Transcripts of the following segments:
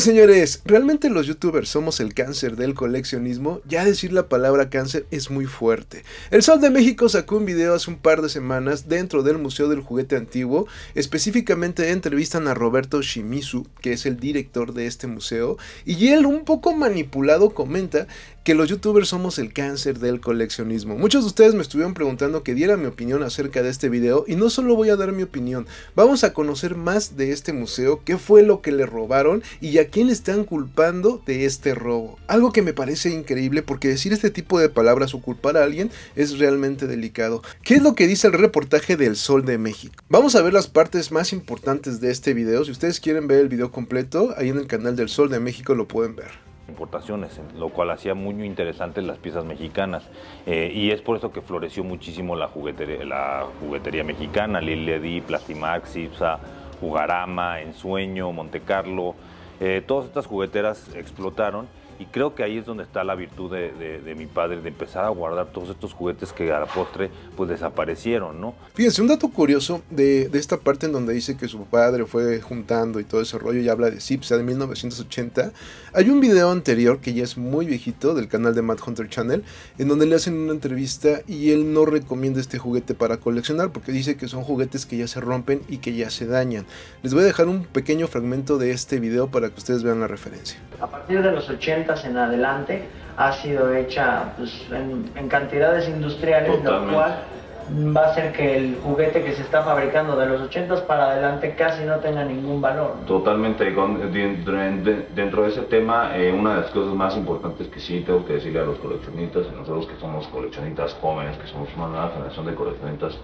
señores? ¿Realmente los youtubers somos el cáncer del coleccionismo? Ya decir la palabra cáncer es muy fuerte. El Sol de México sacó un video hace un par de semanas dentro del Museo del Juguete Antiguo. Específicamente entrevistan a Roberto Shimizu, que es el director de este museo, y él un poco manipulado comenta que los youtubers somos el cáncer del coleccionismo. Muchos de ustedes me estuvieron preguntando que diera mi opinión acerca de este video y no solo voy a dar mi opinión, vamos a conocer más de este museo, qué fue lo que le robaron y a quién le están culpando de este robo. Algo que me parece increíble porque decir este tipo de palabras o culpar a alguien es realmente delicado. ¿Qué es lo que dice el reportaje del Sol de México? Vamos a ver las partes más importantes de este video. Si ustedes quieren ver el video completo, ahí en el canal del Sol de México lo pueden ver importaciones, lo cual hacía muy interesantes las piezas mexicanas. Eh, y es por eso que floreció muchísimo la juguetería, mexicana juguetería mexicana, Plastimax, Ipsa, Jugarama, Ensueño, Montecarlo. Carlo eh, todas estas jugueteras explotaron y creo que ahí es donde está la virtud de, mi padre, de empezar a guardar todos estos juguetes que a la postre pues desaparecieron, ¿no? Fíjense, un dato curioso de, esta parte en donde dice que su padre fue juntando y todo ese rollo y habla de Zipsa de 1980. Hay un video anterior que ya es muy viejito del canal de Mad Hunter Channel, en donde le hacen una entrevista y él no recomienda este juguete para coleccionar porque dice que son juguetes que ya se rompen y que ya se dañan. Les voy a dejar un pequeño fragmento de este video para que ustedes vean la referencia. A partir de los 80 en adelante ha sido hecha pues, en, cantidades industriales, lo cual va a hacer que el juguete que se está fabricando de los 80 s para adelante casi no tenga ningún valor. Totalmente, dentro de ese tema, eh, una de las cosas más importantes que sí tengo que decirle a los coleccionistas, y nosotros que somos coleccionistas jóvenes, que somos una nueva generación de coleccionistas,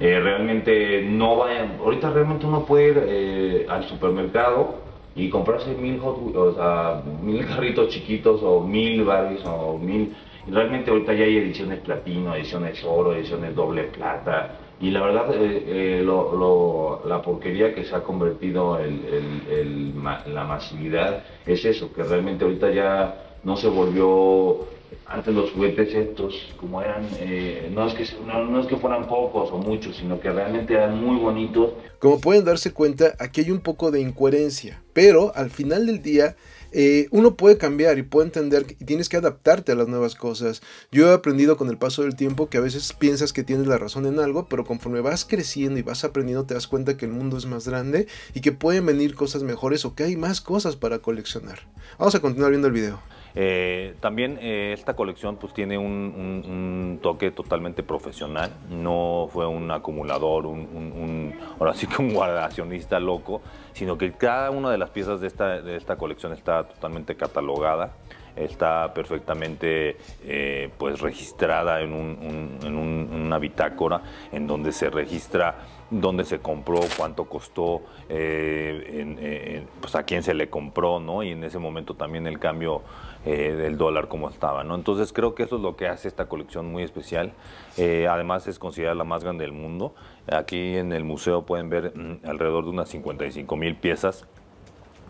eh, realmente no vayan, ahorita realmente uno puede ir eh, al supermercado, y comprarse mil Hot o sea, mil carritos chiquitos o mil Barbies o mil... Realmente ahorita ya hay ediciones platino, ediciones oro, ediciones doble plata. Y la verdad, eh, eh, la porquería que se ha convertido en la masividad es eso, que realmente ahorita ya no se volvió antes los juguetes estos, como eran, eh, no, es que, no, es que fueran pocos o muchos, sino que realmente eran muy bonitos. Como pueden darse cuenta, aquí hay un poco de incoherencia, pero al final del día eh, uno puede cambiar y puede entender y tienes que adaptarte a las nuevas cosas. Yo he aprendido con el paso del tiempo que a veces piensas que tienes la razón en algo, pero conforme vas creciendo y vas aprendiendo te das cuenta que el mundo es más grande y que pueden venir cosas mejores o que hay más cosas para coleccionar. Vamos a continuar viendo el video. Eh, también eh, esta colección pues tiene un, toque totalmente profesional, no fue un acumulador, un, ahora sí que un guardacionista loco, sino que cada una de las piezas de esta, de esta colección está totalmente catalogada está perfectamente eh, pues registrada en, en una bitácora en donde se registra dónde se compró, cuánto costó, eh, pues a quién se le compró, ¿no? Y en ese momento también el cambio eh, del dólar como estaba, ¿no? Entonces creo que eso es lo que hace esta colección muy especial. Eh, además es considerada la más grande del mundo. Aquí en el museo pueden ver mm, alrededor de unas 55 mil piezas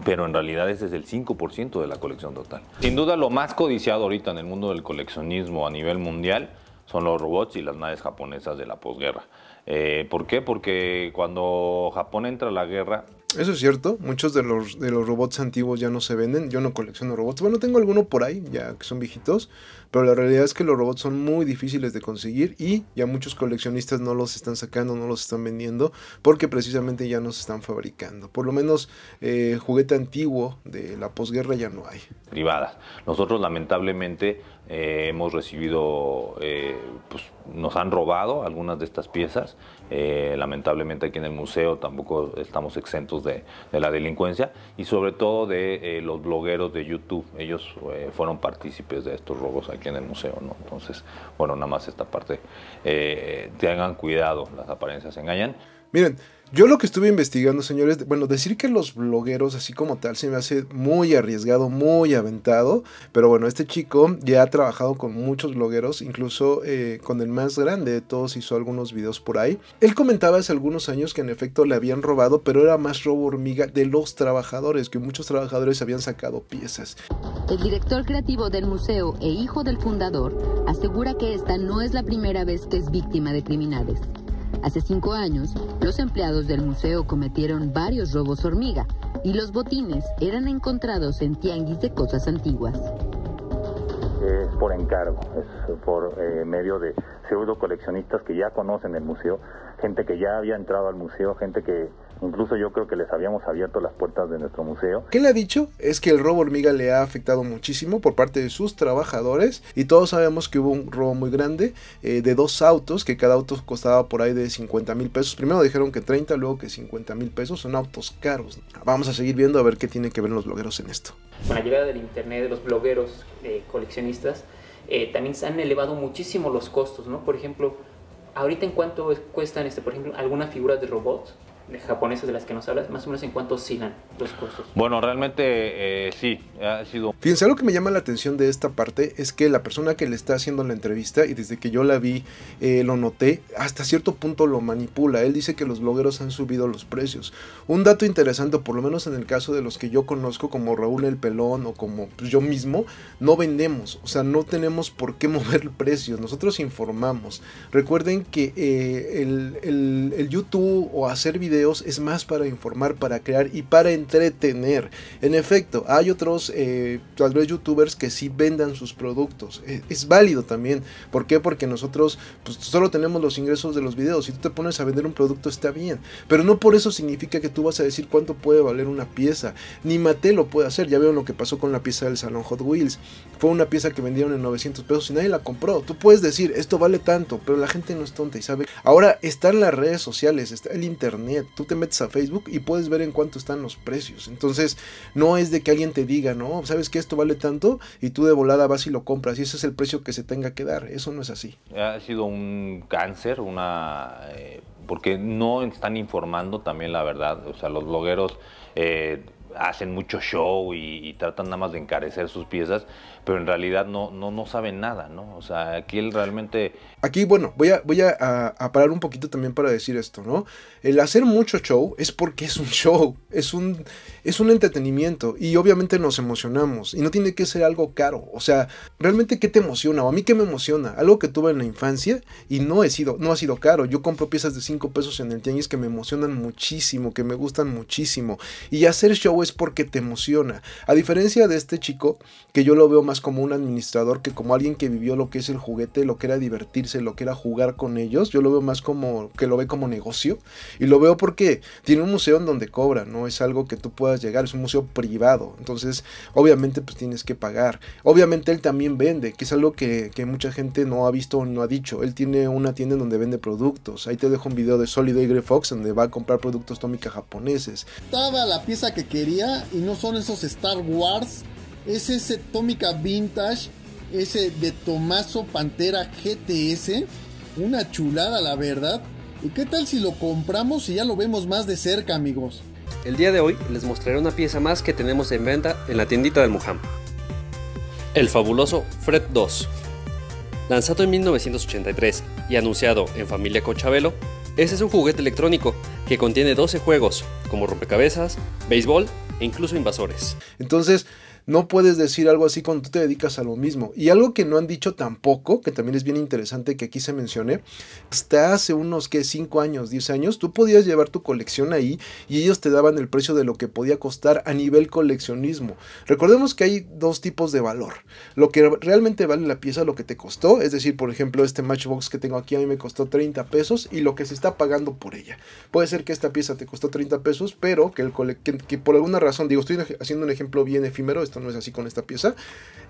pero en realidad ese es el 5% de la colección total. Sin duda lo más codiciado ahorita en el mundo del coleccionismo a nivel mundial son los robots y las naves japonesas de la posguerra. Eh, ¿Por qué? Porque cuando Japón entra en la guerra, eso es cierto, muchos de los, robots antiguos ya no se venden, yo no colecciono robots, bueno tengo alguno por ahí, ya que son viejitos, pero la realidad es que los robots son muy difíciles de conseguir y ya muchos coleccionistas no los están sacando, no los están vendiendo, porque precisamente ya no se están fabricando, por lo menos eh, juguete antiguo de la posguerra ya no hay. Privadas, nosotros lamentablemente eh, hemos recibido, eh, pues nos han robado algunas de estas piezas, eh, lamentablemente aquí en el museo tampoco estamos exentos de, la delincuencia y sobre todo de eh, los blogueros de YouTube. Ellos eh, fueron partícipes de estos robos aquí en el museo, ¿no? Entonces, bueno, nada más esta parte. tengan cuidado, las apariencias engañan. Miren, yo lo que estuve investigando, señores, bueno, decir que los blogueros así como tal se me hace muy arriesgado, muy aventado, pero bueno, este chico ya ha trabajado con muchos blogueros, incluso eh, con el más grande de todos hizo algunos videos por ahí. Él comentaba hace algunos años que en efecto le habían robado, pero era más robo hormiga de los trabajadores, que muchos trabajadores habían sacado piezas. El director creativo del museo e hijo del fundador asegura que esta no es la primera vez que es víctima de criminales. Hace cinco años, los empleados del museo cometieron varios robos hormiga y los botines eran encontrados en tianguis de cosas antiguas. Es por encargo, es por eh, medio de pseudo coleccionistas que ya conocen el museo, gente que ya había entrado al museo, gente que Incluso yo creo que les habíamos abierto las puertas de nuestro museo. ¿Qué le ha dicho? Es que el robo hormiga le ha afectado muchísimo por parte de sus trabajadores y todos sabemos que hubo un robo muy grande eh, de dos autos que cada auto costaba por ahí de 50 mil pesos. Primero dijeron que 30, luego que 50 mil pesos. Son autos caros. Vamos a seguir viendo a ver qué tienen que ver los blogueros en esto. Con la llegada del Internet, de los blogueros coleccionistas, eh, también se han elevado muchísimo los costos, ¿no? Por ejemplo, ahorita en cuánto cuestan, este, por ejemplo, algunas figuras de robots japoneses de las que nos hablas, más o menos en cuanto sigan los cursos. Bueno, realmente eh, sí, ha sido... Fíjense, algo que me llama la atención de esta parte es que la persona que le está haciendo la entrevista, y desde que yo la vi eh, lo noté, hasta cierto punto lo manipula. Él dice que los blogueros han subido los precios. Un dato interesante, por lo menos en el caso de los que yo conozco, como Raúl El Pelón o como pues, yo mismo, no vendemos, o sea, no tenemos por qué mover precios, nosotros informamos. Recuerden que eh, el, el YouTube o hacer videos es más para informar, para crear y para entretener. En efecto, hay otros, eh, tal vez youtubers que sí vendan sus productos. Eh, es, válido también. ¿Por qué? Porque nosotros pues, solo tenemos los ingresos de los videos. Si tú te pones a vender un producto está bien. Pero no por eso significa que tú vas a decir cuánto puede valer una pieza. Ni Mate lo puede hacer. Ya vieron lo que pasó con la pieza del salón Hot Wheels. Fue una pieza que vendieron en 900 pesos y nadie la compró. Tú puedes decir, esto vale tanto, pero la gente no es tonta y sabe. Ahora están las redes sociales, está el internet tú te metes a Facebook y puedes ver en cuánto están los precios. Entonces, no es de que alguien te diga, no, sabes que esto vale tanto y tú de volada vas y lo compras y ese es el precio que se tenga que dar. Eso no es así. Ha sido un cáncer, una. Eh, porque no están informando también la verdad. O sea, los blogueros. Eh, hacen mucho show y, tratan nada más de encarecer sus piezas pero en realidad no, no, saben nada, ¿no? O sea, aquí él realmente... Aquí, bueno, voy a, voy a, parar un poquito también para decir esto, ¿no? El hacer mucho show es porque es un show, es un, es un entretenimiento y obviamente nos emocionamos y no tiene que ser algo caro, o sea, realmente qué te emociona o a mí qué me emociona, algo que tuve en la infancia y no, he sido, no ha sido caro, yo compro piezas de 5 pesos en el tianguis que me emocionan muchísimo, que me gustan muchísimo y hacer show es porque te emociona, a diferencia de este chico que yo lo veo más como un administrador que como alguien que vivió lo que es el juguete, lo que era divertirse, lo que era jugar con ellos. Yo lo veo más como que lo ve como negocio y lo veo porque tiene un museo en donde cobra, no es algo que tú puedas llegar, es un museo privado. Entonces, obviamente pues tienes que pagar. Obviamente él también vende, que es algo que, mucha gente no ha visto o no ha dicho. Él tiene una tienda en donde vende productos. Ahí te dejo un video de Solid y Fox donde va a comprar productos tómica japoneses. Estaba la pieza que quería y no son esos Star Wars es ese Tómica Vintage, ese de Tomaso Pantera GTS. Una chulada, la verdad. ¿Y qué tal si lo compramos y ya lo vemos más de cerca, amigos? El día de hoy les mostraré una pieza más que tenemos en venta en la tiendita de Muham. El fabuloso Fred 2. Lanzado en 1983 y anunciado en Familia Cochabelo, Ese es un juguete electrónico que contiene 12 juegos, como rompecabezas, béisbol e incluso invasores. Entonces, no puedes decir algo así cuando tú te dedicas a lo mismo. Y algo que no han dicho tampoco, que también es bien interesante que aquí se mencione, hasta hace unos que 5 años, 10 años, tú podías llevar tu colección ahí y ellos te daban el precio de lo que podía costar a nivel coleccionismo. Recordemos que hay dos tipos de valor. Lo que realmente vale la pieza, lo que te costó, es decir, por ejemplo, este matchbox que tengo aquí a mí me costó 30 pesos y lo que se está pagando por ella. Puede ser que esta pieza te costó 30 pesos, pero que, el que por alguna razón, digo, estoy haciendo un ejemplo bien efímero, no es así con esta pieza.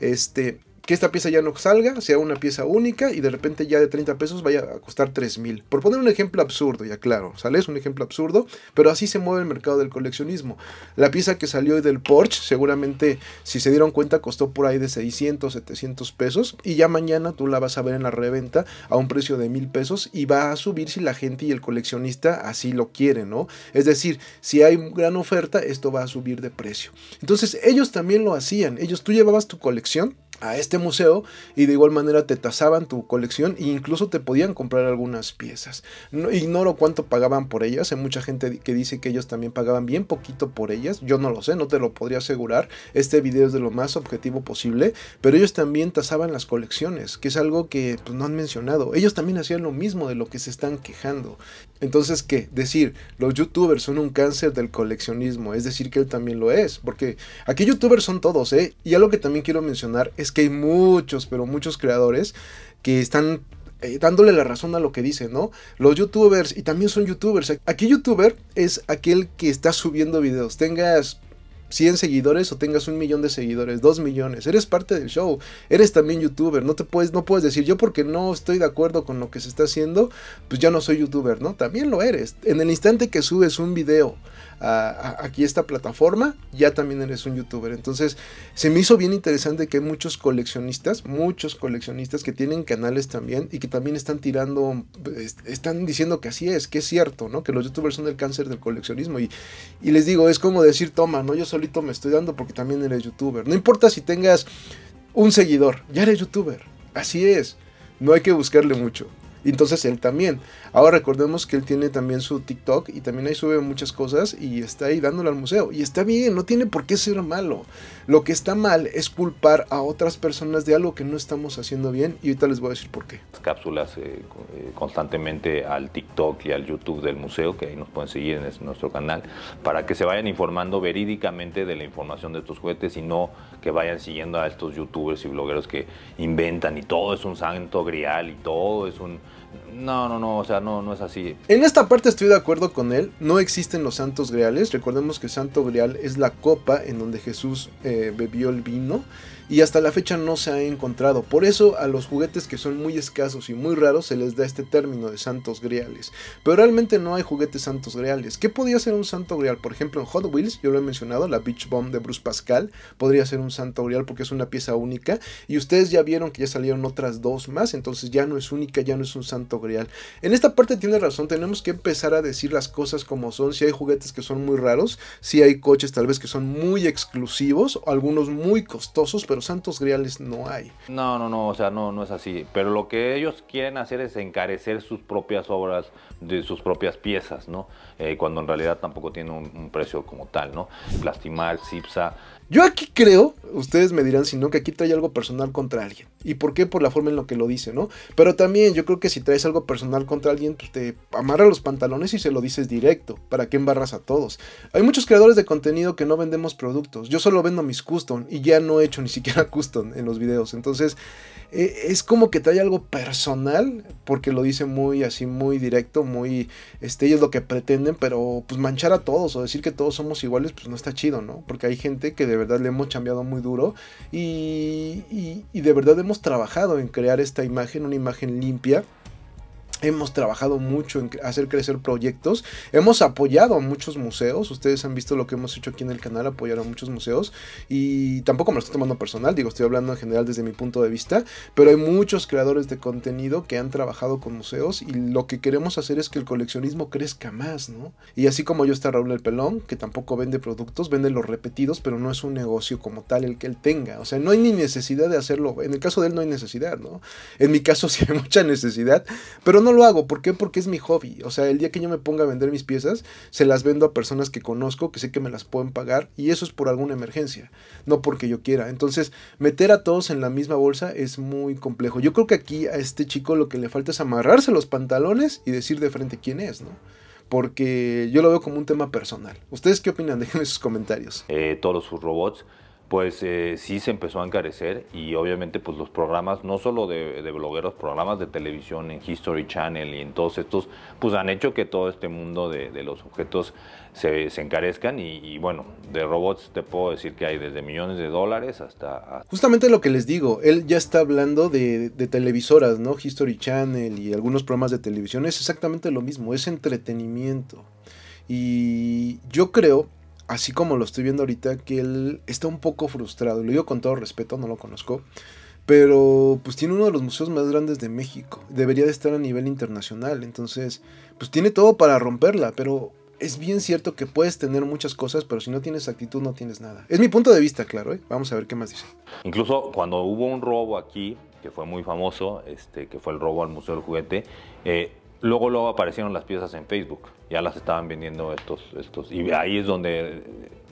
Este, que esta pieza ya no salga, sea una pieza única y de repente ya de 30 pesos vaya a costar 3 mil, Por poner un ejemplo absurdo, ya claro, ¿sale? Es un ejemplo absurdo, pero así se mueve el mercado del coleccionismo. La pieza que salió hoy del Porsche, seguramente, si se dieron cuenta, costó por ahí de 600, 700 pesos y ya mañana tú la vas a ver en la reventa a un precio de mil pesos y va a subir si la gente y el coleccionista así lo quieren, ¿no? Es decir, si hay gran oferta, esto va a subir de precio. Entonces, ellos también lo hacían. Ellos, tú llevabas tu colección a este museo y de igual manera te tasaban tu colección e incluso te podían comprar algunas piezas. No, ignoro cuánto pagaban por ellas, hay mucha gente que dice que ellos también pagaban bien poquito por ellas, yo no lo sé, no te lo podría asegurar, este video es de lo más objetivo posible, pero ellos también tasaban las colecciones, que es algo que pues, no han mencionado, ellos también hacían lo mismo de lo que se están quejando. Entonces, ¿qué? Decir, los youtubers son un cáncer del coleccionismo, es decir, que él también lo es, porque aquí youtubers son todos, ¿eh? Y algo que también quiero mencionar es es que hay muchos, pero muchos creadores que están eh, dándole la razón a lo que dicen, ¿no? Los youtubers, y también son youtubers. Aquí youtuber es aquel que está subiendo videos. Tengas 100 seguidores o tengas un millón de seguidores, dos millones, eres parte del show, eres también youtuber, no te puedes, no puedes decir yo porque no estoy de acuerdo con lo que se está haciendo, pues ya no soy youtuber, ¿no? También lo eres. En el instante que subes un video aquí esta plataforma, ya también eres un youtuber. Entonces, se me hizo bien interesante que hay muchos coleccionistas, muchos coleccionistas que tienen canales también y que también están tirando, están diciendo que así es, que es cierto, ¿no? Que los youtubers son el cáncer del coleccionismo. Y, y les digo, es como decir, toma, ¿no? Yo solito me estoy dando porque también eres youtuber. No importa si tengas un seguidor, ya eres youtuber. Así es. No hay que buscarle mucho entonces él también. Ahora recordemos que él tiene también su TikTok y también ahí sube muchas cosas y está ahí dándole al museo. Y está bien, no tiene por qué ser malo. Lo que está mal es culpar a otras personas de algo que no estamos haciendo bien y ahorita les voy a decir por qué. Cápsulas eh, constantemente al TikTok y al YouTube del museo, que ahí nos pueden seguir en nuestro canal, para que se vayan informando verídicamente de la información de estos juguetes y no que vayan siguiendo a estos youtubers y blogueros que inventan y todo es un santo grial y todo es un no, no, no, o sea, no, no es así. En esta parte estoy de acuerdo con él, no existen los santos greales, recordemos que el santo grial es la copa en donde Jesús eh, bebió el vino y hasta la fecha no se ha encontrado. Por eso a los juguetes que son muy escasos y muy raros se les da este término de santos griales. Pero realmente no hay juguetes santos griales. ¿Qué podría ser un santo grial? Por ejemplo, en Hot Wheels, yo lo he mencionado, la Beach Bomb de Bruce Pascal podría ser un santo grial porque es una pieza única. Y ustedes ya vieron que ya salieron otras dos más, entonces ya no es única, ya no es un santo grial. En esta parte tiene razón, tenemos que empezar a decir las cosas como son. Si hay juguetes que son muy raros, si hay coches tal vez que son muy exclusivos, algunos muy costosos, pero santos griales no hay. No, no, no, o sea, no, no es así. Pero lo que ellos quieren hacer es encarecer sus propias obras, de sus propias piezas, ¿no? Eh, cuando en realidad tampoco tiene un, precio como tal, ¿no? Plastimar, Cipsa. Yo aquí creo, ustedes me dirán si no, que aquí trae algo personal contra alguien. ¿Y por qué? Por la forma en la que lo dice, ¿no? Pero también yo creo que si traes algo personal contra alguien, pues te amarra los pantalones y se lo dices directo. ¿Para qué embarras a todos? Hay muchos creadores de contenido que no vendemos productos. Yo solo vendo mis custom y ya no he hecho ni siquiera custom en los videos. Entonces, eh, es como que trae algo personal porque lo dice muy así, muy directo, muy... Este, es lo que pretende pero pues manchar a todos o decir que todos somos iguales, pues no está chido, ¿no? Porque hay gente que de verdad le hemos cambiado muy duro y de verdad hemos trabajado en crear esta imagen, una imagen limpia Hemos trabajado mucho en hacer crecer proyectos. Hemos apoyado a muchos museos. Ustedes han visto lo que hemos hecho aquí en el canal, apoyar a muchos museos. Y tampoco me lo estoy tomando personal, digo, estoy hablando en general desde mi punto de vista. Pero hay muchos creadores de contenido que han trabajado con museos y lo que queremos hacer es que el coleccionismo crezca más, ¿no? Y así como yo está Raúl El Pelón, que tampoco vende productos, vende los repetidos, pero no es un negocio como tal el que él tenga. O sea, no hay ni necesidad de hacerlo. En el caso de él no hay necesidad, ¿no? En mi caso sí hay mucha necesidad, pero no lo hago. ¿Por qué? Porque es mi hobby. O sea, el día que yo me ponga a vender mis piezas, se las vendo a personas que conozco, que sé que me las pueden pagar. Y eso es por alguna emergencia, no porque yo quiera. Entonces, meter a todos en la misma bolsa es muy complejo. Yo creo que aquí a este chico lo que le falta es amarrarse los pantalones y decir de frente quién es, ¿no? Porque yo lo veo como un tema personal. ¿Ustedes qué opinan? Déjenme sus comentarios. Eh, todos sus robots pues eh, sí se empezó a encarecer y obviamente pues los programas, no solo de, blogueros, programas de televisión en History Channel y en todos estos, pues han hecho que todo este mundo de, los objetos se, encarezcan y, bueno, de robots te puedo decir que hay desde millones de dólares hasta... Justamente lo que les digo, él ya está hablando de, de televisoras, ¿no? History Channel y algunos programas de televisión, es exactamente lo mismo, es entretenimiento. Y yo creo así como lo estoy viendo ahorita, que él está un poco frustrado. Lo digo con todo respeto, no lo conozco. Pero pues tiene uno de los museos más grandes de México. Debería de estar a nivel internacional. Entonces, pues tiene todo para romperla. Pero es bien cierto que puedes tener muchas cosas, pero si no tienes actitud no tienes nada. Es mi punto de vista, claro. ¿eh? Vamos a ver qué más dice. Incluso cuando hubo un robo aquí, que fue muy famoso, este, que fue el robo al Museo del Juguete, eh, Luego, luego aparecieron las piezas en Facebook, ya las estaban vendiendo estos, estos, y ahí es donde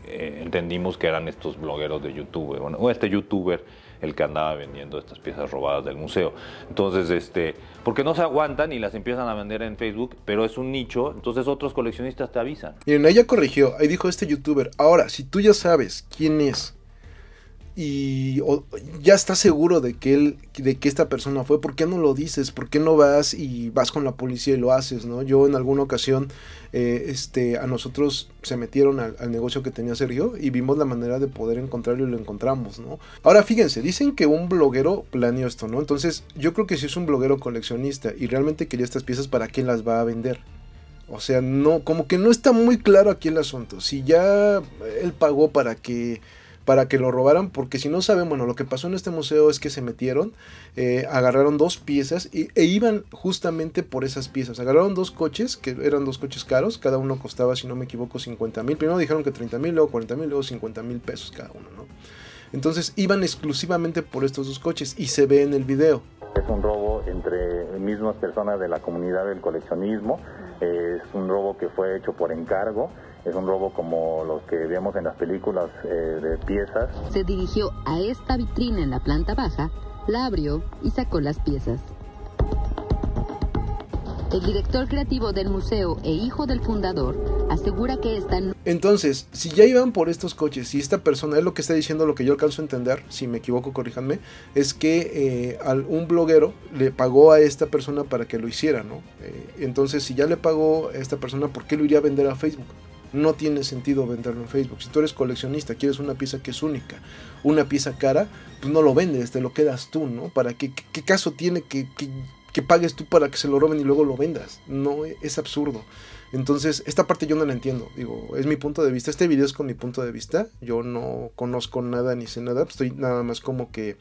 eh, entendimos que eran estos blogueros de YouTube, bueno, o este youtuber el que andaba vendiendo estas piezas robadas del museo. Entonces, este, porque no se aguantan y las empiezan a vender en Facebook, pero es un nicho, entonces otros coleccionistas te avisan. Miren, ella corrigió, ahí dijo este youtuber, ahora, si tú ya sabes quién es y ya está seguro de que él, de que esta persona fue, ¿por qué no lo dices? ¿Por qué no vas y vas con la policía y lo haces? ¿no? Yo en alguna ocasión, eh, este, a nosotros se metieron al, negocio que tenía Sergio y vimos la manera de poder encontrarlo y lo encontramos, ¿no? Ahora fíjense, dicen que un bloguero planeó esto, ¿no? Entonces, yo creo que si es un bloguero coleccionista y realmente quería estas piezas, ¿para quién las va a vender? O sea, no, como que no está muy claro aquí el asunto. Si ya él pagó para que para que lo robaran, porque si no saben, bueno, lo que pasó en este museo es que se metieron, eh, agarraron dos piezas y, e iban justamente por esas piezas. Agarraron dos coches, que eran dos coches caros, cada uno costaba, si no me equivoco, 50 mil. Primero dijeron que 30 mil, luego 40 mil, luego 50 mil pesos cada uno, ¿no? Entonces iban exclusivamente por estos dos coches y se ve en el video. Es un robo entre mismas personas de la comunidad del coleccionismo, es un robo que fue hecho por encargo. Es un robo como los que vemos en las películas eh, de piezas. Se dirigió a esta vitrina en la planta baja, la abrió y sacó las piezas. El director creativo del museo e hijo del fundador asegura que están... Entonces, si ya iban por estos coches y esta persona es lo que está diciendo, lo que yo alcanzo a entender, si me equivoco, corríjanme, es que eh, un bloguero le pagó a esta persona para que lo hiciera, ¿no? Eh, entonces, si ya le pagó a esta persona, ¿por qué lo iría a vender a Facebook? no tiene sentido venderlo en Facebook. Si tú eres coleccionista, quieres una pieza que es única, una pieza cara, pues no lo vendes, te lo quedas tú, ¿no? ¿Para qué, caso tiene que, que, que, pagues tú para que se lo roben y luego lo vendas? No, es absurdo. Entonces, esta parte yo no la entiendo. Digo, es mi punto de vista. Este video es con mi punto de vista. Yo no conozco nada ni sé nada. Pues estoy nada más como que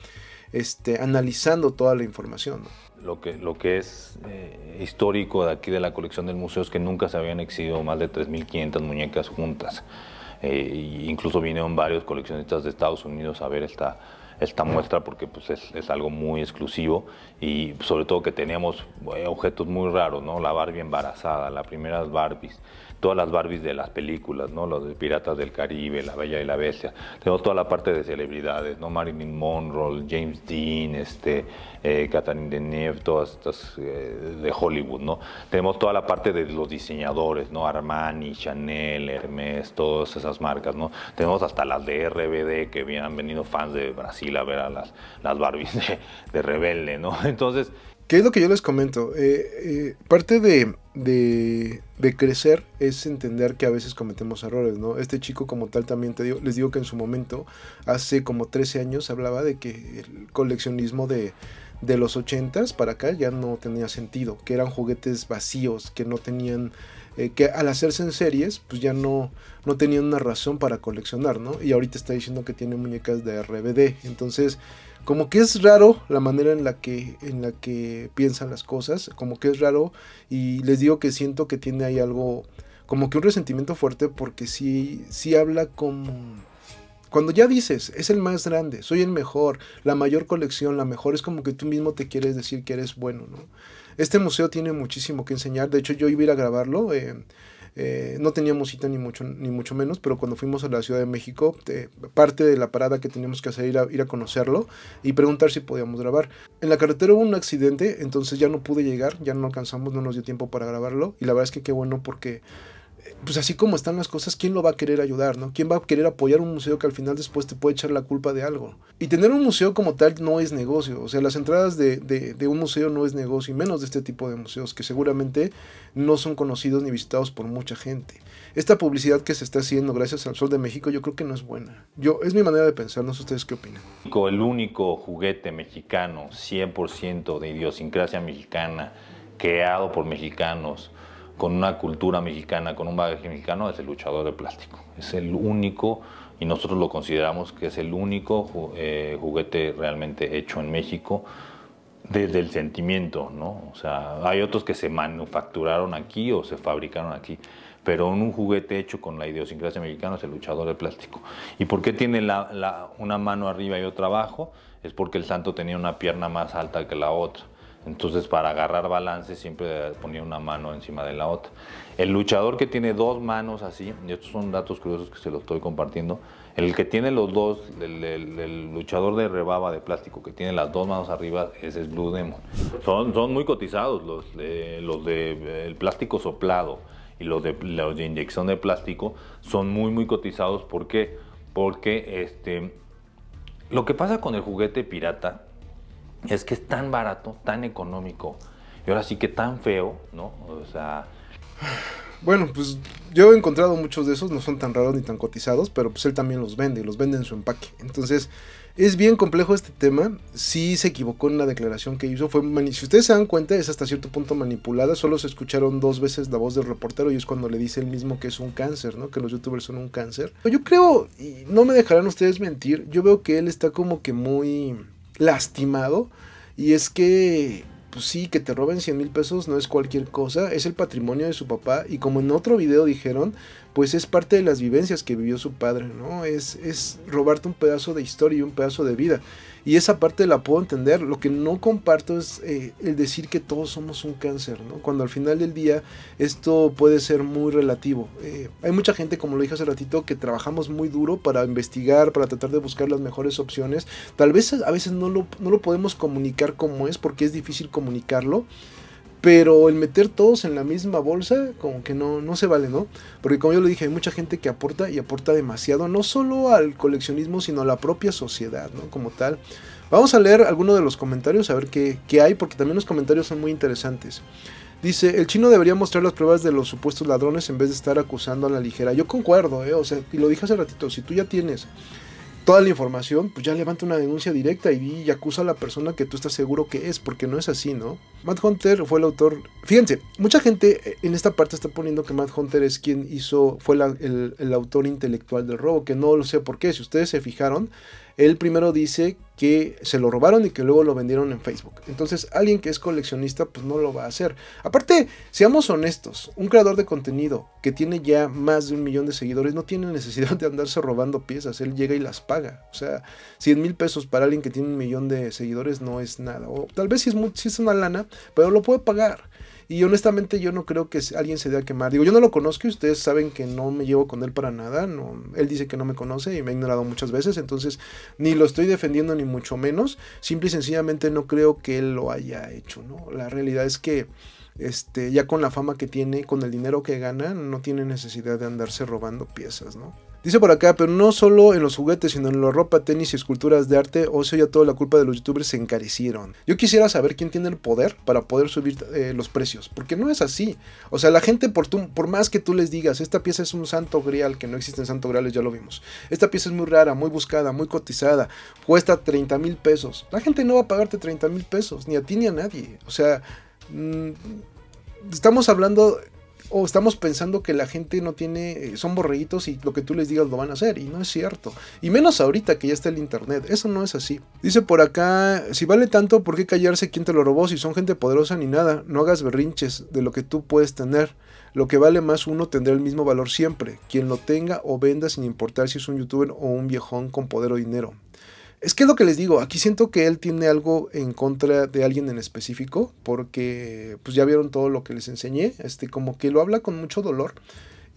este, analizando toda la información. Lo, que, lo que es eh, histórico de aquí de la colección del museo es que nunca se habían exhibido más de 3.500 muñecas juntas. Eh, incluso vinieron varios coleccionistas de Estados Unidos a ver esta, esta muestra porque pues, es, algo muy exclusivo y sobre todo que teníamos eh, objetos muy raros, ¿no? La Barbie embarazada, las primeras Barbies, todas las Barbies de las películas, ¿no? Los de Piratas del Caribe, La Bella y la Bestia. Tenemos toda la parte de celebridades, ¿no? Marilyn Monroe, James Dean, este, eh, Catherine Deneuve, todas estas eh, de Hollywood, ¿no? Tenemos toda la parte de los diseñadores, ¿no? Armani, Chanel, Hermes, todas esas marcas, ¿no? Tenemos hasta las de RBD que habían venido fans de Brasil a ver a las, las Barbies de, de Rebelde, ¿no? Entonces, que es lo que yo les comento. Eh, eh, parte de, de, crecer es entender que a veces cometemos errores, ¿no? Este chico como tal también te digo, les digo que en su momento, hace como 13 años, hablaba de que el coleccionismo de, los 80s para acá ya no tenía sentido, que eran juguetes vacíos, que no tenían... Eh, que al hacerse en series, pues ya no, no tenían una razón para coleccionar, ¿no? Y ahorita está diciendo que tiene muñecas de RBD. Entonces, como que es raro la manera en la que en la que piensan las cosas, como que es raro y les digo que siento que tiene ahí algo como que un resentimiento fuerte porque sí sí habla como cuando ya dices, es el más grande, soy el mejor, la mayor colección, la mejor, es como que tú mismo te quieres decir que eres bueno, ¿no? Este museo tiene muchísimo que enseñar, de hecho yo iba a ir a grabarlo, eh, eh, no teníamos cita ni mucho, ni mucho menos, pero cuando fuimos a la Ciudad de México, parte de la parada que teníamos que hacer era ir a conocerlo y preguntar si podíamos grabar. En la carretera hubo un accidente, entonces ya no pude llegar, ya no alcanzamos, no nos dio tiempo para grabarlo. Y la verdad es que qué bueno porque pues así como están las cosas, ¿quién lo va a querer ayudar? ¿no? ¿Quién va a querer apoyar un museo que al final después te puede echar la culpa de algo? Y tener un museo como tal no es negocio. O sea, las entradas de, un museo no es negocio, y menos de este tipo de museos, que seguramente no son conocidos ni visitados por mucha gente. Esta publicidad que se está haciendo gracias al Sol de México yo creo que no es buena. Yo, es mi manera de pensar, no sé ustedes qué opinan. El único juguete mexicano, 100% de idiosincrasia mexicana, creado por mexicanos, con una cultura mexicana, con un bagaje mexicano, es el luchador de plástico. Es el único, y nosotros lo consideramos que es el único eh, juguete realmente hecho en México desde el sentimiento, ¿no? O sea, hay otros que se manufacturaron aquí o se fabricaron aquí, pero un juguete hecho con la idiosincrasia mexicana es el luchador de plástico. ¿Y por qué tiene la, una mano arriba y otra abajo? Es porque el santo tenía una pierna más alta que la otra. Entonces, para agarrar balance, siempre ponía una mano encima de la otra. El luchador que tiene dos manos así, y estos son datos curiosos que se los estoy compartiendo, el que tiene los dos, el, luchador de rebaba de plástico que tiene las dos manos arriba, ese es Blue Demon. Son, son muy cotizados los, los de eh, el plástico soplado y los de, de inyección de plástico, son muy, muy cotizados. ¿Por qué? Porque este, lo que pasa con el juguete pirata es que es tan barato, tan económico y ahora sí que tan feo, ¿no? O sea... Bueno, pues yo he encontrado muchos de esos, no son tan raros ni tan cotizados, pero pues él también los vende y los vende en su empaque. Entonces, es bien complejo este tema. Sí se equivocó en la declaración que hizo. Fue si ustedes se dan cuenta, es hasta cierto punto manipulada. Solo se escucharon dos veces la voz del reportero y es cuando le dice él mismo que es un cáncer, ¿no? Que los youtubers son un cáncer. Yo creo, y no me dejarán ustedes mentir, yo veo que él está como que muy lastimado. Y es que, pues sí, que te roben 100 mil pesos no es cualquier cosa, es el patrimonio de su papá. Y como en otro video dijeron, pues es parte de las vivencias que vivió su padre, ¿no? Es, es robarte un pedazo de historia y un pedazo de vida. Y esa parte la puedo entender. Lo que no comparto es eh, el decir que todos somos un cáncer, ¿no? Cuando al final del día esto puede ser muy relativo. Eh, hay mucha gente, como lo dije hace ratito, que trabajamos muy duro para investigar, para tratar de buscar las mejores opciones. Tal vez a veces no lo, no lo podemos comunicar como es porque es difícil comunicarlo. Pero el meter todos en la misma bolsa, como que no, no se vale, ¿no? Porque como yo lo dije, hay mucha gente que aporta y aporta demasiado, no solo al coleccionismo, sino a la propia sociedad, ¿no? Como tal. Vamos a leer algunos de los comentarios, a ver qué, qué hay, porque también los comentarios son muy interesantes. Dice, el chino debería mostrar las pruebas de los supuestos ladrones en vez de estar acusando a la ligera. Yo concuerdo, ¿eh? O sea, y lo dije hace ratito, si tú ya tienes toda la información, pues ya levanta una denuncia directa y, acusa a la persona que tú estás seguro que es, porque no es así, ¿no? Matt Hunter fue el autor. Fíjense, mucha gente eh, en esta parte está poniendo que Matt Hunter es quien hizo, fue la, el, el, autor intelectual del robo, que no lo sé por qué. Si ustedes se fijaron, él primero dice que se lo robaron y que luego lo vendieron en Facebook. Entonces alguien que es coleccionista pues no lo va a hacer. Aparte, seamos honestos, un creador de contenido que tiene ya más de un millón de seguidores no tiene necesidad de andarse robando piezas, él llega y las paga. O sea, 100 mil pesos para alguien que tiene un millón de seguidores no es nada. O tal vez si es, es una lana, pero lo puede pagar. Y honestamente yo no creo que alguien se dé a quemar. Digo, yo no lo conozco y ustedes saben que no me llevo con él para nada. No, él dice que no me conoce y me ha ignorado muchas veces. Entonces ni lo estoy defendiendo ni mucho menos. Simple y sencillamente no creo que él lo haya hecho. ¿no? La realidad es que este, ya con la fama que tiene, con el dinero que gana, no tiene necesidad de andarse robando piezas, ¿no? Dice por acá, pero no solo en los juguetes, sino en la ropa, tenis y esculturas de arte, o sea, ya toda la culpa de los youtubers se encarecieron. Yo quisiera saber quién tiene el poder para poder subir eh, los precios, porque no es así. O sea, la gente, por, más que tú les digas, esta pieza es un santo grial, que no existen santo griales, ya lo vimos. Esta pieza es muy rara, muy buscada, muy cotizada, cuesta 30 mil pesos. La gente no va a pagarte 30 mil pesos, ni a ti ni a nadie. O sea, Mm, estamos hablando o estamos pensando que la gente no tiene, eh, son borreguitos y lo que tú les digas lo van a hacer, y no es cierto. Y menos ahorita que ya está el internet, eso no es así. Dice por acá, si vale tanto, ¿por qué callarse quién te lo robó? Si son gente poderosa ni nada, no hagas berrinches de lo que tú puedes tener. Lo que vale más uno tendrá el mismo valor siempre, quien lo tenga o venda sin importar si es un youtuber o un viejón con poder o dinero. Es que es lo que les digo, aquí siento que él tiene algo en contra de alguien en específico, porque pues ya vieron todo lo que les enseñé, este, como que lo habla con mucho dolor,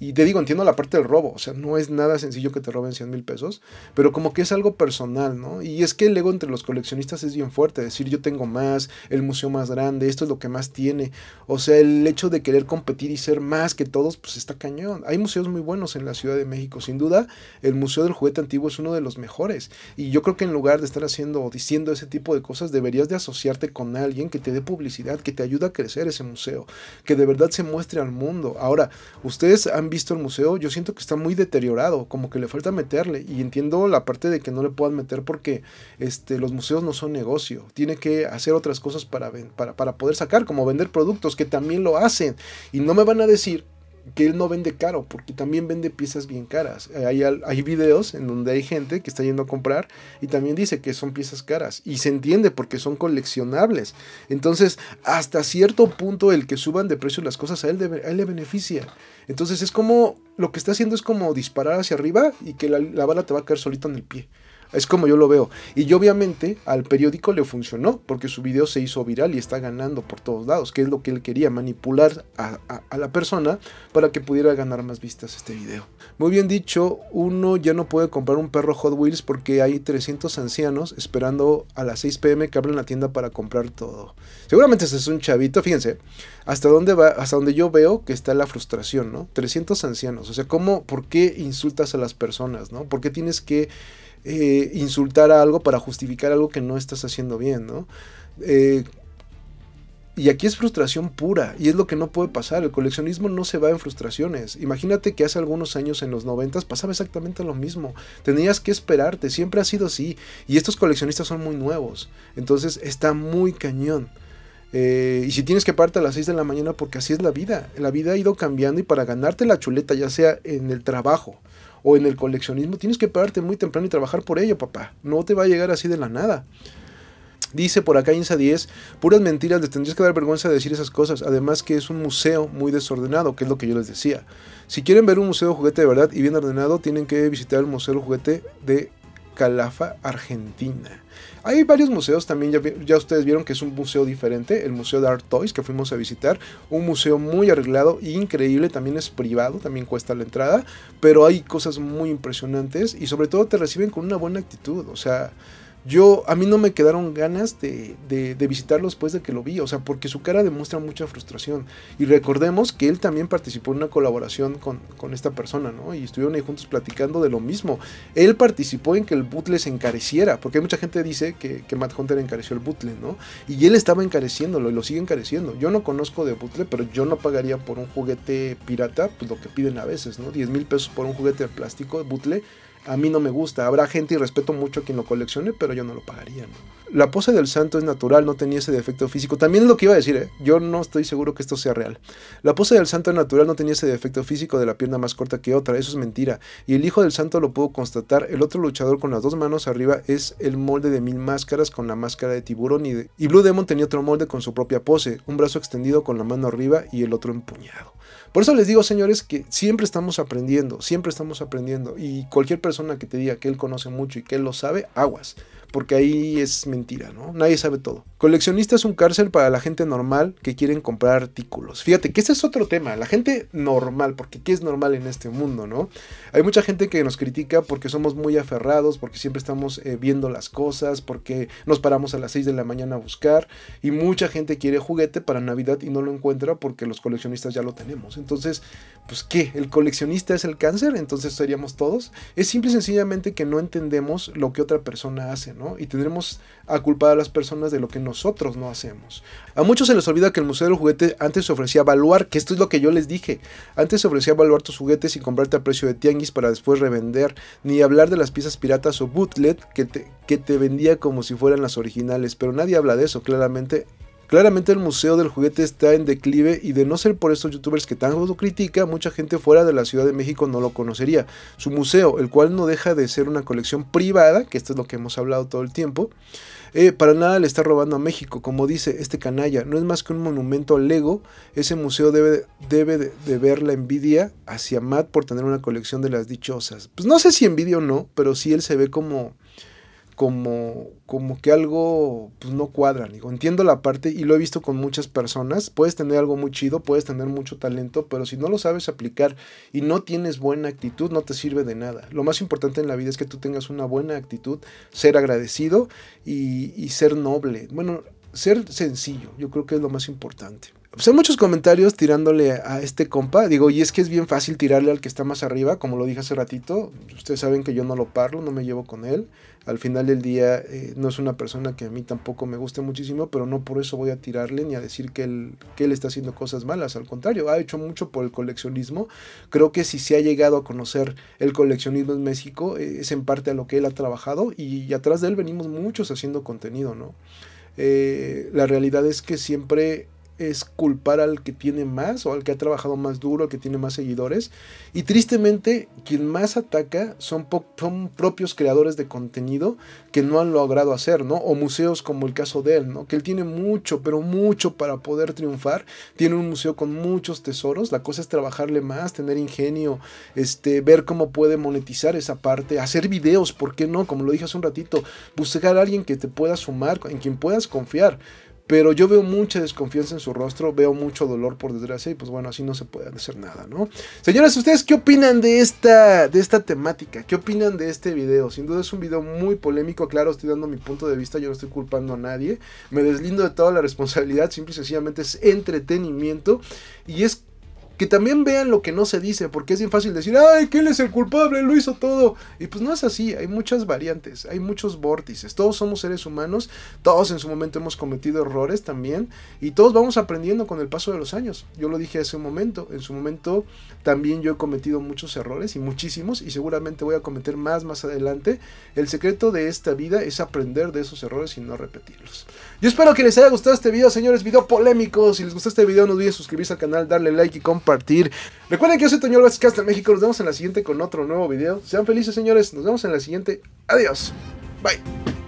y te digo, entiendo la parte del robo, o sea, no es nada sencillo que te roben 100 mil pesos, pero como que es algo personal, ¿no? Y es que el ego entre los coleccionistas es bien fuerte, decir yo tengo más, el museo más grande, esto es lo que más tiene, o sea, el hecho de querer competir y ser más que todos, pues está cañón. Hay museos muy buenos en la Ciudad de México, sin duda, el Museo del Juguete Antiguo es uno de los mejores, y yo creo que en lugar de estar haciendo o diciendo ese tipo de cosas, deberías de asociarte con alguien que te dé publicidad, que te ayude a crecer ese museo, que de verdad se muestre al mundo. Ahora, ustedes visto el museo, yo siento que está muy deteriorado, como que le falta meterle. Y entiendo la parte de que no le puedan meter porque este, los museos no son negocio. Tiene que hacer otras cosas para, para poder sacar, como vender productos, que también lo hacen. Y no me van a decir que él no vende caro, porque también vende piezas bien caras. Eh, hay, videos en donde hay gente que está yendo a comprar y también dice que son piezas caras. Y se entiende porque son coleccionables. Entonces, hasta cierto punto el que suban de precio las cosas a él, le beneficia. Entonces es como, lo que está haciendo es como disparar hacia arriba y que la, bala te va a caer solito en el pie. Es como yo lo veo. Y yo, obviamente al periódico le funcionó porque su video se hizo viral y está ganando por todos lados, que es lo que él quería, manipular a, la persona para que pudiera ganar más vistas este video. Muy bien dicho, uno ya no puede comprar un perro Hot Wheels porque hay 300 ancianos esperando a las 6 pm que abren la tienda para comprar todo. Seguramente ese es un chavito, fíjense, hasta dónde va, hasta donde yo veo que está la frustración, ¿no? 300 ancianos, o sea, ¿cómo, por qué insultas a las personas, ¿no? ¿Por qué tienes que eh, insultar a algo para justificar algo que no estás haciendo bien, ¿no? Eh, y aquí es frustración pura, y es lo que no puede pasar. El coleccionismo no se va en frustraciones. Imagínate que hace algunos años, en los 90, pasaba exactamente lo mismo. Tenías que esperarte, siempre ha sido así. Y estos coleccionistas son muy nuevos, entonces está muy cañón. Eh, y si tienes que pararte a las 6 de la mañana, porque así es la vida. La vida ha ido cambiando y para ganarte la chuleta, ya sea en el trabajo o en el coleccionismo, tienes que pararte muy temprano y trabajar por ello, papá. No te va a llegar así de la nada. Dice por acá Insa 10, puras mentiras, les tendrías que dar vergüenza de decir esas cosas, además que es un museo muy desordenado, que es lo que yo les decía. Si quieren ver un museo de juguete de verdad y bien ordenado, tienen que visitar el Museo de Juguete de Calafa, Argentina. Hay varios museos también, ya, ustedes vieron que es un museo diferente, el Museo de Art Toys que fuimos a visitar, un museo muy arreglado increíble, también es privado, también cuesta la entrada, pero hay cosas muy impresionantes y sobre todo te reciben con una buena actitud, o sea yo, a mí no me quedaron ganas de, de, visitarlo después de que lo vi, o sea, porque su cara demuestra mucha frustración. Y recordemos que él también participó en una colaboración con, con esta persona, ¿no? Y estuvieron ahí juntos platicando de lo mismo. Él participó en que el Butle se encareciera, porque hay mucha gente que dice que, Matt Hunter encareció el Butle, ¿no? Y él estaba encareciéndolo y lo sigue encareciendo. Yo no conozco de Butle, pero yo no pagaría por un juguete pirata, pues lo que piden a veces, ¿no? 10 mil pesos por un juguete de plástico de bootle a mí no me gusta. Habrá gente y respeto mucho a quien lo coleccione, pero yo no lo pagaría. La pose del santo es natural, no tenía ese defecto físico. También es lo que iba a decir, ¿eh? yo no estoy seguro que esto sea real. La pose del santo es natural, no tenía ese defecto físico de la pierna más corta que otra, eso es mentira. Y el hijo del santo lo pudo constatar, el otro luchador con las dos manos arriba es el molde de mil máscaras con la máscara de tiburón y, y Blue Demon tenía otro molde con su propia pose, un brazo extendido con la mano arriba y el otro empuñado. Por eso les digo, señores, que siempre estamos aprendiendo, siempre estamos aprendiendo. Y cualquier persona que te diga que él conoce mucho y que él lo sabe, aguas porque ahí es mentira, ¿no? Nadie sabe todo. Coleccionista es un cárcel para la gente normal que quieren comprar artículos. Fíjate que ese es otro tema, la gente normal, porque ¿qué es normal en este mundo, no? Hay mucha gente que nos critica porque somos muy aferrados, porque siempre estamos eh, viendo las cosas, porque nos paramos a las 6 de la mañana a buscar y mucha gente quiere juguete para Navidad y no lo encuentra porque los coleccionistas ya lo tenemos. Entonces, pues ¿qué? ¿El coleccionista es el cáncer? Entonces seríamos todos. Es simple y sencillamente que no entendemos lo que otra persona hace, ¿no? Y tendremos a culpar a las personas de lo que nosotros no hacemos. A muchos se les olvida que el Museo del Juguete antes ofrecía evaluar, que esto es lo que yo les dije. Antes ofrecía evaluar tus juguetes y comprarte a precio de tianguis para después revender, ni hablar de las piezas piratas o bootlet que que te vendía como si fueran las originales, pero nadie habla de eso, claramente Claramente el museo del juguete está en declive y de no ser por estos youtubers que tan lo critica, mucha gente fuera de la Ciudad de México no lo conocería. Su museo, el cual no deja de ser una colección privada, que esto es lo que hemos hablado todo el tiempo, eh, para nada le está robando a México, como dice este canalla, no es más que un monumento al ego, ese museo debe, de, ver la envidia hacia Matt por tener una colección de las dichosas. Pues no sé si envidia o no, pero sí él se ve como como, como que algo pues, no cuadra. Digo, entiendo la parte y lo he visto con muchas personas. Puedes tener algo muy chido, puedes tener mucho talento, pero si no lo sabes aplicar y no tienes buena actitud, no te sirve de nada. Lo más importante en la vida es que tú tengas una buena actitud, ser agradecido y ser noble. Bueno, ser sencillo, yo creo que es lo más importante pues muchos comentarios tirándole a este compa. Digo, y es que es bien fácil tirarle al que está más arriba, como lo dije hace ratito. Ustedes saben que yo no lo parlo, no me llevo con él. Al final del día eh, no es una persona que a mí tampoco me guste muchísimo, pero no por eso voy a tirarle ni a decir que él, que está haciendo cosas malas. Al contrario, ha hecho mucho por el coleccionismo. Creo que si se ha llegado a conocer el coleccionismo en México, eh, es en parte a lo que él ha trabajado y, atrás de él venimos muchos haciendo contenido, ¿no? Eh, la realidad es que siempre es culpar al que tiene más o al que ha trabajado más duro, al que tiene más seguidores. Y tristemente, quien más ataca son, propios creadores de contenido que no han logrado hacer, O museos como el caso de él, ¿no? Que él tiene mucho, pero mucho para poder triunfar. Tiene un museo con muchos tesoros. La cosa es trabajarle más, tener ingenio, este, ver cómo puede monetizar esa parte, hacer videos, ¿por qué no? Como lo dije hace un ratito, buscar a alguien que te pueda sumar, en quien puedas confiar. Pero yo veo mucha desconfianza en su rostro, veo mucho dolor por desgracia y pues bueno, así no se puede hacer nada, ¿no? Señoras, ¿ustedes qué opinan de esta, de esta temática? ¿Qué opinan de este video? Sin duda es un video muy polémico, claro, estoy dando mi punto de vista, yo no estoy culpando a nadie, me deslindo de toda la responsabilidad, simple y sencillamente es entretenimiento y es que también vean lo que no se dice, porque es bien fácil decir, ay, que él es el culpable, lo hizo todo. Y pues no es así, hay muchas variantes, hay muchos vórtices, todos somos seres humanos, todos en su momento hemos cometido errores también, y todos vamos aprendiendo con el paso de los años. Yo lo dije hace un momento, en su momento también yo he cometido muchos errores y muchísimos, y seguramente voy a cometer más más adelante. El secreto de esta vida es aprender de esos errores y no repetirlos. Yo espero que les haya gustado este video, señores, video polémico. Si les gustó este video, no olviden suscribirse al canal, darle like y compartir. Recuerden que yo soy Toño Alves Casta México. Nos vemos en la siguiente con otro nuevo video. Sean felices, señores. Nos vemos en la siguiente. Adiós. Bye.